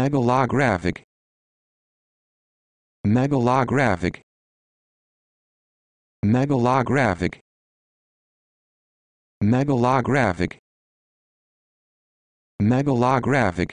megalographic megalographic megalographic megalographic megalographic